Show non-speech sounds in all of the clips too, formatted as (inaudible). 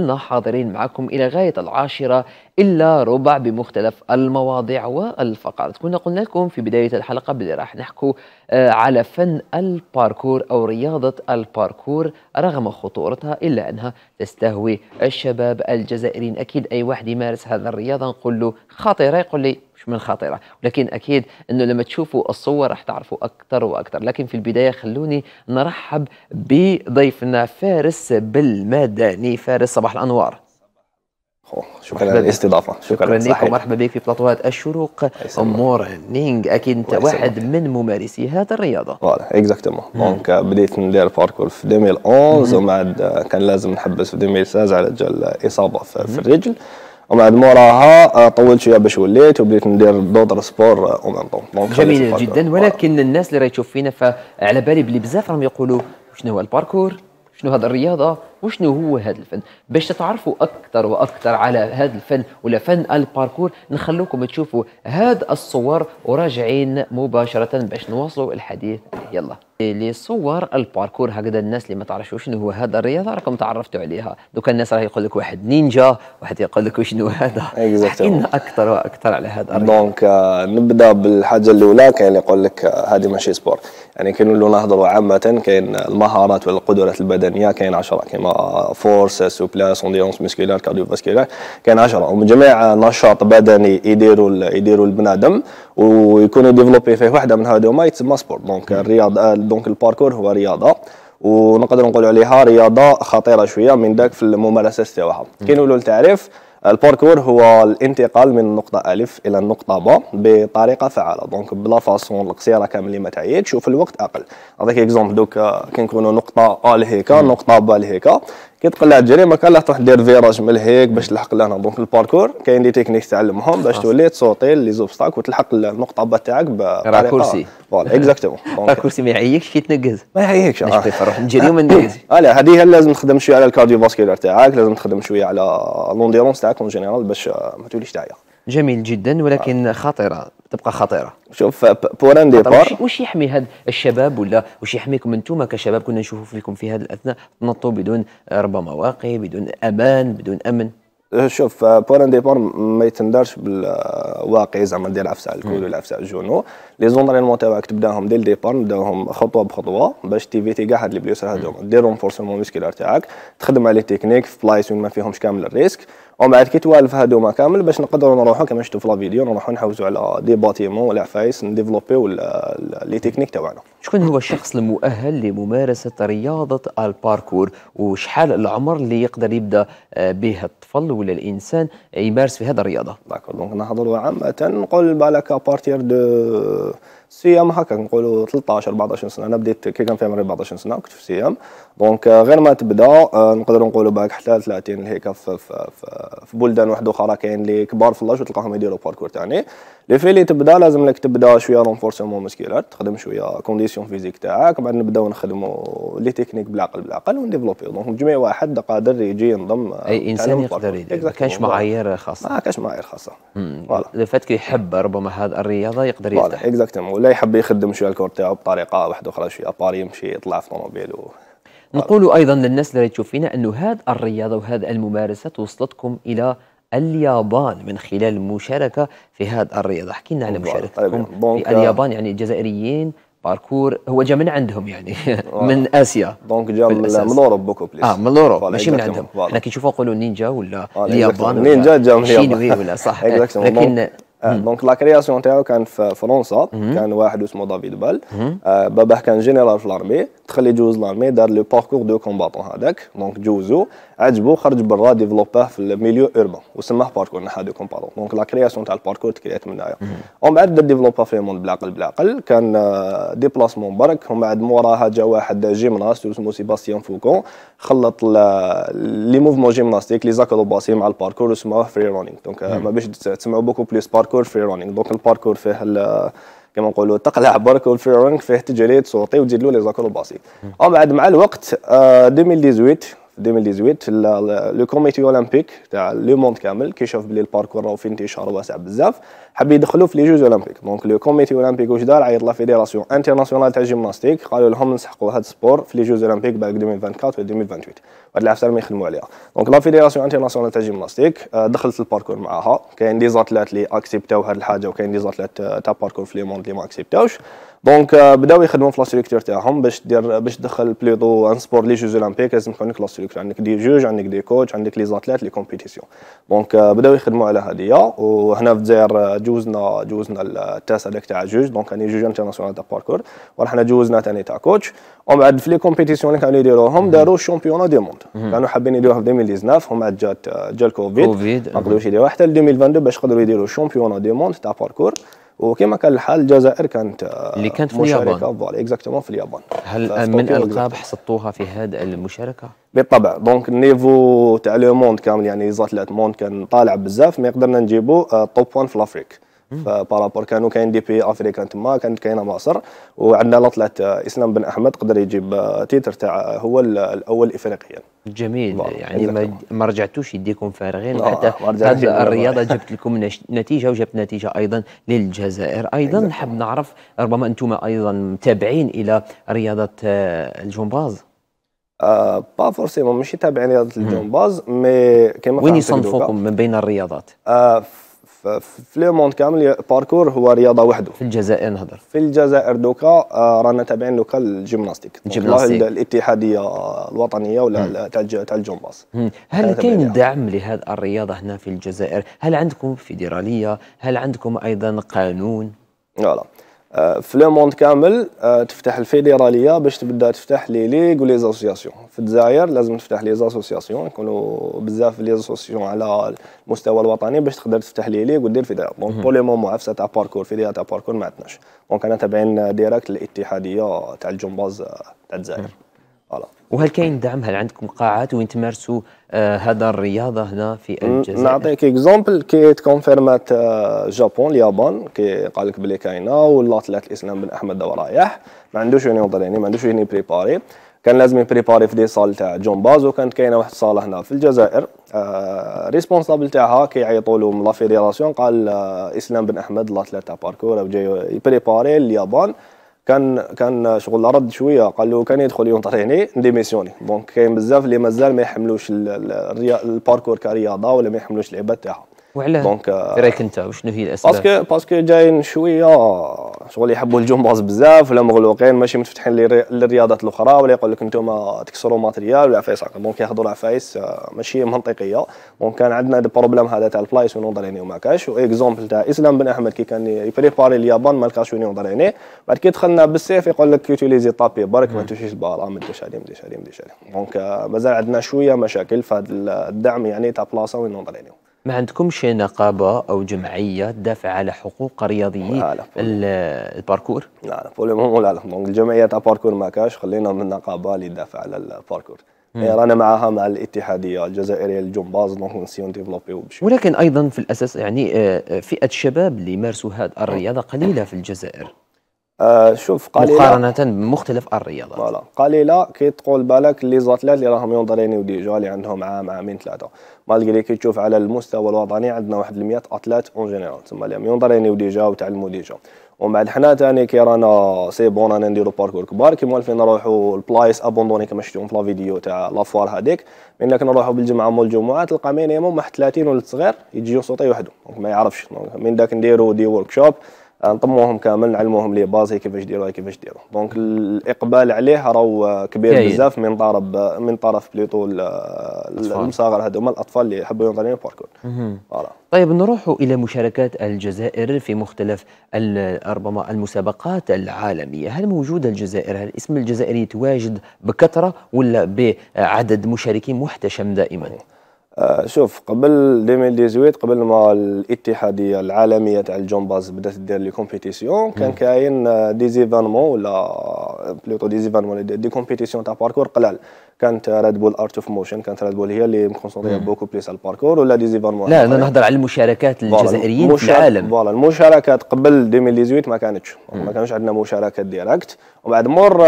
كنا حاضرين معكم إلى غاية العاشرة إلا ربع بمختلف المواضيع والفقرات كنا قلنا لكم في بداية الحلقة بدي راح نحكوا آه، على فن الباركور أو رياضة الباركور رغم خطورتها إلا أنها تستهوي الشباب الجزائريين أكيد أي واحد يمارس هذا الرياضة نقول له خطيرة يقول لي من خطيره ولكن اكيد انه لما تشوفوا الصور راح تعرفوا اكثر واكثر لكن في البدايه خلوني نرحب بضيفنا فارس بالمدني فارس صباح الانوار شكرا للاستضافه شكرا, شكرا لك ومرحبا بك في بلاطوات الشروق مورنينغ اكيد انت واحد من ممارسي هذا الرياضه فوالا اكزاكتومون دونك بديت ندير باركور في 2011 ومن بعد آه، كان لازم نحبس في 2016 على جال اصابه في الرجل ومن بعد موراها آه، طولت شويه باش وليت وبديت ندير دوطر سبور اون طون جميل جدا ولكن الناس اللي راه تشوف فينا فعلى بالي بلي بزاف راهم يقولوا شنو هو الباركور شنو هذا الرياضه وشنو هو هذا الفن باش تتعرفوا اكثر واكثر على هذا الفن ولا فن الباركور نخلوكم تشوفوا هاد الصور وراجعين مباشره باش نواصلوا الحديث يلا اللي صور الباركور هكذا الناس اللي ما تعرفش شنو هو هذا الرياضه راكم تعرفتوا عليها دوك الناس راه يقول لك واحد نينجا واحد يقول لك شنو هذا حكينا اكثر واكثر على هذا الرياضه دونك euh, نبدا بالحاجه الاولى كاين اللي يقول لك آه، هذه ماشي سبور يعني كي اللي نهضروا عامه كاين المهارات والقدرات البدنيه كاين 10 كيما فورس سوبلاس اونديونس مسكيلار فاسكيلار كاين 10 ومن جميع نشاط بدني يديروا يديروا البنادم ويكونوا ديفلوبي فيه واحده من هذوما يتسمى سبور دونك الرياضه دونك الباركور هو رياضه ونقدر نقول عليها رياضه خطيره شويه من داك في الممارسه تاعها كاين نولوا تعريف الباركور هو الانتقال من النقطة ألف إلى النقطة ب بطريقة فعالة دونك بلا فاسون القصيرة كامل اللي ما تعيدش وفي الوقت أقل نعطيك إكزومبل دوك كي نكونوا نقطة أ لهيكا نقطة ب لهيكا كي تقلع تجري ما كان لا تروح دير فيراج من هيك باش تلحق لهنا دونك الباركور كاين دي تكنيك تعلمهم باش تولي تسوطي لي زوبستاك وتلحق النقطه با تاعك راكورسي فوالا اكزاكتومون راكورسي ما يعيكش كي تنقز ما يعيكش نروح آه. نجري وما (laughs) نقز الا هذه لازم تخدم شويه على الكارديو فاسكولار تاعك لازم تخدم شويه على لونديرونس تاعك اون جينيرال باش آه، ما توليش تعيا جميل جدا ولكن خطره تبقى خطيره شوف بور ان ديبار واش يحمي هذا الشباب ولا واش يحميكم انتم كشباب كنا نشوفوا فيكم في هذا الاثناء تنطوا بدون ربما واقي بدون امان بدون امن أه، شوف بور ان ديبار ما يتندرش بالواقي زعما ديال عفسه الكول ولا عفسه الجونو لي زونطرينمون تاعك تبداهم ديال ديبار نبداوهم خطوه بخطوه باش تيفيتي كاع هاد لي بليسير هادو دير رونفورسمون موسكيلار تاعك تخدم على لي تكنيك في بلايص وين ما فيهمش كامل الريسك ومن بعد كي توالف ما كامل باش نقدروا نروحوا كما شفتوا في لا فيديو نروحوا نحوزوا على دي باتيمون ولا عفايس نديفلوبيو لي تكنيك تاعنا شكون هو الشخص المؤهل لممارسه رياضه الباركور وشحال العمر اللي يقدر يبدا آه، به الطفل ولا الانسان يمارس في هذه الرياضه دونك نهضروا عامه نقول بالك ابارتير دو سيام هكا نقولوا 13 14 سنه انا بديت كي كان في عمري 14 سنه كنت في سيام دونك آه، غير ما تبدا آه، نقدروا نقولوا باك حتى 30 هيك في, في, في, بلدان واحده اخرى كاين اللي كبار في اللاج وتلقاهم يديروا باركور تاعي لي في اللي تبدا لازم لك تبدا شويه رونفورسمون مسكيلات تخدم شويه كونديسيون فيزيك تاعك بعد نبداو نخدموا لي تكنيك بالعقل بالعقل ونديفلوبي دونك جميع واحد قادر يجي ينضم آه، اي انسان يقدر يدير ما كانش معايير خاصه ما كانش معايير خاصه فوالا لو فات كيحب ربما هذا الرياضه يقدر يفتح اكزاكتومون ولا يحب يخدم شويه الكور تاعو بطريقه واحده اخرى شويه باري يمشي يطلع في طوموبيل و... نقول ايضا للناس اللي تشوف فينا انه هذه الرياضه وهذه الممارسه وصلتكم الى اليابان من خلال المشاركه في هذه الرياضه احكي لنا على مشاركتكم طيب، يعني في اليابان يعني الجزائريين باركور هو جا من عندهم يعني (laughs) من اسيا دونك جا من اوروب بوكو بليس اه من اوروب ماشي من عندهم لكن شوفوا نشوفوا نقولوا نينجا ولا اليابان نينجا جا من اليابان ولا صح (laughs) لكن دونك لا كرياسيون تاعو كان في فرنسا كان واحد اسمه دافيد بال باباه كان جينيرال في الارمي دخل يجوز لارمي دار لو باركور دو كومباتون هذاك دونك جوزو عجبو خرج برا ديفلوباه في الميليو اوربان وسماه باركور نحا دو كومباتون دونك لا كرياسيون تاع الباركور تكريات من هنايا ومن بعد دار ديفلوبا في الموند بالعقل بالعقل كان ديبلاسمون برك ومن بعد موراها جا واحد جيمناست اسمه سيباستيان فوكون خلط لي موفمون جيمناستيك لي زاكروباسي مع الباركور وسماه فري رونينغ دونك ما باش تسمعوا بوكو بليس باركور باركور فري رانينغ دونك الباركور فيه كما نقولوا تقلع باركور فري رانينغ فيه تجريد صوتي ودير له لي زاكروباسي او بعد مع الوقت 2018 2018 لو كوميتي اولمبيك تاع لو موند كامل كيشوف بلي الباركور راه فيه انتشار واسع بزاف حب يدخلوا في لي جوج اولمبيك دونك لو كوميتي اولمبيك واش دار عيط لا فيديراسيون انترناسيونال تاع جيمناستيك قالوا لهم نسحقوا هذا السبور في لي جوج اولمبيك بعد 2024 و 2028 هاد العفسه ما يخدموا عليها دونك لا فيديراسيون انترناسيونال تاع جيمناستيك دخلت الباركور معاها كاين دي زاتلات لي اكسبتاو هاد الحاجه وكاين دي زاتلات تاع باركور في لي موند لي ما اكسبتاوش دونك euh, بداو يخدموا في لا تاعهم باش دير باش تدخل بليطو ان سبور لي جوج اولمبيك لازم تكون لك لا عندك دي جوج عندك دي كوتش عندك لي زاتلات لي كومبيتيسيون دونك بداو يخدموا على هذه وهنا في الجزائر جوزنا جوزنا التاسع تاع جوج دونك راني جوج انترناسيونال تاع باركور ورحنا جوزنا ثاني تاع كوتش ومن بعد في لي كومبيتيسيون اللي كانوا يديروهم داروا الشامبيون دي موند كانوا حابين يديروها في 2019 ومن بعد جات جا الكوفيد ما قدروش يديروها حتى 2022 باش قدروا يديروا الشامبيون دي موند تاع باركور وكما كان الحال الجزائر كانت آه، اللي كانت في اليابان فوالا اكزاكتومون في اليابان هل آه، من القاب حصدتوها في هذا المشاركه؟ بالطبع دونك النيفو تاع لو موند كامل يعني زات لات موند كان طالع بزاف ما قدرنا نجيبو توب آه، 1 في لافريك فبارابور كانوا كاين دي بي افريكان تما كانت كاينه مصر وعندنا لا طلعت اسلام بن احمد قدر يجيب تيتر تاع هو الاول افريقيا جميل يعني ما, ما رجعتوش يديكم فارغين آه، حتى آه، هذه الرياضه جبت لكم نتيجه وجبت نتيجه ايضا للجزائر ايضا نحب نعرف ربما انتم ايضا متابعين الى رياضه آه، الجمباز آه با فورسيمون ماشي تابعين رياضه الجمباز مي كيما وين يصنفوكم من بين الرياضات؟ آه في لو موند كامل باركور هو رياضه وحده في الجزائر نهضر في الجزائر دوكا آه، رانا تابعين دوكا الجيمناستيك الجيمناستيك الاتحاديه الوطنيه ولا تاع تاع الجمباز هل كاين يعني. دعم لهذه الرياضه هنا في الجزائر هل عندكم فيدراليه هل عندكم ايضا قانون لا لا في لو موند كامل آه، تفتح الفيدراليه باش تبدا تفتح لي ليغ ولي زاسوسياسيون في الجزائر لازم تفتح لي زاسوسياسيون يكونوا بزاف لي زاسوسياسيون على المستوى الوطني باش تقدر تفتح لي ليغ ودير فيدرال دونك بور لو مومون عفسه تاع باركور فيدرال تاع باركور ما عندناش دونك انا تابعين ديريكت الاتحاديه تاع الجمباز آه، تاع الجزائر وهل كاين دعم هل عندكم قاعات وين تمارسوا آه هذا الرياضه هنا في الجزائر نعطيك اكزومبل كي تكونفيرمات آه، جابون اليابان كي قال لك بلي كاينه والاطلات الاسلام بن احمد رايح ما عندوش وين ينظر يعني ما عندوش وين يبريباري كان لازم يبريباري في دي صال تاع جون باز وكانت كاينه واحد الصاله هنا في الجزائر آه ريسبونسابل تاعها كيعيطوا لهم لا فيديراسيون قال آه اسلام بن احمد لاطلات تاع باركور جاي يبريباري اليابان كان كان شغل رد شويه قال له كان يدخل يوم هنا نديميسيوني دونك كاين بزاف اللي مازال ما يحملوش الباركور كرياضه ولا ما يحملوش العباد تاعها وعلاه دونك إيه رايك انت وشنو هي الاسباب باسكو باسكو جايين شويه شغل يحبوا الجمباز بزاف ولا مغلوقين ماشي متفتحين للرياضات الاخرى ولا يقول لك انتم تكسروا ماتريال عفايس دونك ياخذوا العفايس آه، ماشي منطقيه دونك كان عندنا دي بروبليم هذا تاع البلايص وين نهضر وما كاش واكزومبل تاع اسلام بن احمد كي كان يبريباري اليابان ما لقاش وين يهضر بعد كي دخلنا بالسيف يقول لك يوتيليزي طابي برك ما تمشيش البالا آه، ما تمشيش هذه ما تمشيش هذه ما تمشيش هذه دونك آه، مازال عندنا شويه مشاكل في هذا الدعم يعني تاع بلاصه وين نهضر ما عندكمش نقابه او جمعيه تدافع على حقوق رياضيين لا الباركور؟ لا لا بور لو لا لا دونك الجمعيه تاع باركور ما كاش خلينا من النقابه اللي تدافع على الباركور إيه، رانا معها مع الاتحاديه الجزائريه للجمباز دونك نسيو ديفلوبيو ولكن ايضا في الاساس يعني آه، آه، فئه الشباب اللي يمارسوا هذه الرياضه قليله في الجزائر آه شوف قليله مقارنه بمختلف الرياضات فوالا قليله كي تقول بالك لي زاتلات اللي راهم يونطرينيو ديجا اللي عندهم عام عامين ثلاثه مالغري كي تشوف على المستوى الوطني عندنا واحد 100 اتلات اون جينيرال تسمى اللي يونطرينيو ديجا وتعلموا ديجا ومن بعد حنا ثاني كي رانا سي بون انا نديرو باركور كبار كيما فين نروحو البلايص ابوندوني كما شفتوهم في لا فيديو تاع لافوار هذيك من كنا نروحو بالجمعه مول الجمعه تلقى مينيموم واحد 30 ولد صغير يجيو صوتي وحده ما يعرفش من داك نديرو دي ورك شوب نطموهم كامل نعلموهم لي باز هي كيفاش ديروا كيفاش ديروا دونك الاقبال عليه راهو كبير بزاف من طرف من طرف بليطو المصاغر هذوما الاطفال اللي يحبوا ينظروا الباركور فوالا طيب نروحوا الى مشاركات الجزائر في مختلف ربما المسابقات العالميه هل موجوده الجزائر هل الاسم الجزائري يتواجد بكثره ولا بعدد مشاركين محتشم دائما آه، شوف قبل 2018 قبل ما الاتحاديه العالميه تاع الجومباز بدات دير لي كومبيتيسيون كان كاين دي ولا بلوتو دي دي كومبيتيسيون تاع باركور قلال كانت ريد بول ارت اوف موشن كانت ريد بول هي اللي مكونسونطريه بوكو بليس على الباركور ولا دي زيفانمون لا انا نهضر على المشاركات الجزائريين في العالم فوالا المشاركات قبل 2018 ما كانتش ما كانش عندنا مشاركات ديريكت وبعد مر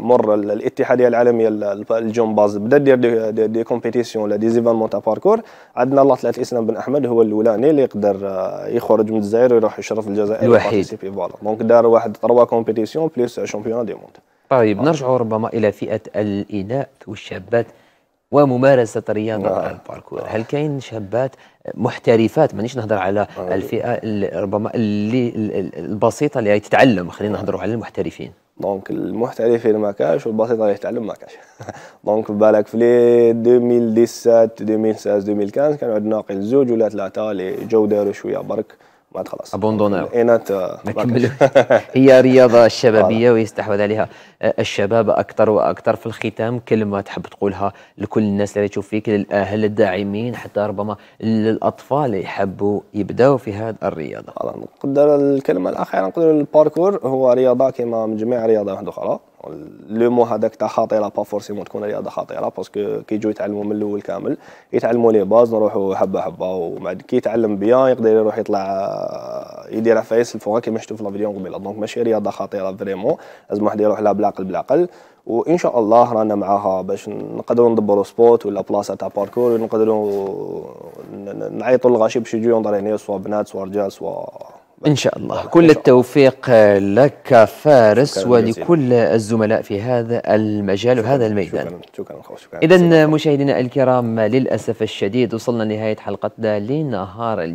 مر الاتحاديه العالميه الجون باز بدا دير دي, دي, دي كومبيتيسيون ولا دي زيفانمون تاع باركور عندنا الله طلعت اسلام بن احمد هو الاولاني اللي يقدر آه، يخرج من الجزائر ويروح يشرف الجزائر الوحيد فوالا دونك دار واحد تروا كومبيتيسيون بليس شامبيون دي موند طيب آه. نرجع ربما إلى فئة الإناث والشابات وممارسة رياضة آه. الباركور هل كاين شابات محترفات مانيش نهضر على آه. الفئة اللي ربما اللي البسيطة اللي تتعلم خلينا آه. نهضروا على المحترفين دونك المحترفين ما كاش والبسيطة اللي تتعلم ما كاش (laughs) دونك بالك في 2017 2016 2015 كانوا عندنا قيل زوج ولا ثلاثة اللي جو داروا شوية برك بعد خلاص ابوندونير اينات (laughs) هي رياضه آه. شبابيه ويستحوذ عليها آه، الشباب اكثر واكثر في الختام كلمه تحب تقولها لكل الناس اللي تشوف فيك للاهل الداعمين حتى ربما للاطفال اللي يحبوا يبداوا في هذه الرياضه نقدر الكلمه الاخيره نقول الباركور هو رياضه كما من جميع رياضه واحده اخرى لو مو هذاك تاع خطيره با فورسيمون تكون رياضه خطيره باسكو كي يجوا يتعلموا من الاول كامل يتعلموا لي باز نروحوا حبه حبه ومن كي يتعلم بيا يقدر يروح يطلع يدير فايس الفوا كيما شفتوا في الفيديو قبيله دونك ماشي رياضه خطيره فريمون لازم واحد يروح لها بالعقل بالعقل وان شاء الله رانا معاها باش نقدروا ندبروا سبوت ولا بلاصه تاع باركور ونقدروا نعيطوا للغاشي باش يجوا يونطرينيو سوا بنات سوا رجال سوا إن شاء الله كل التوفيق لك فارس ولكل الزملاء في هذا المجال وهذا الميدان شكرا شكرا إذا مشاهدينا الكرام للأسف الشديد وصلنا لنهاية حلقتنا لنهار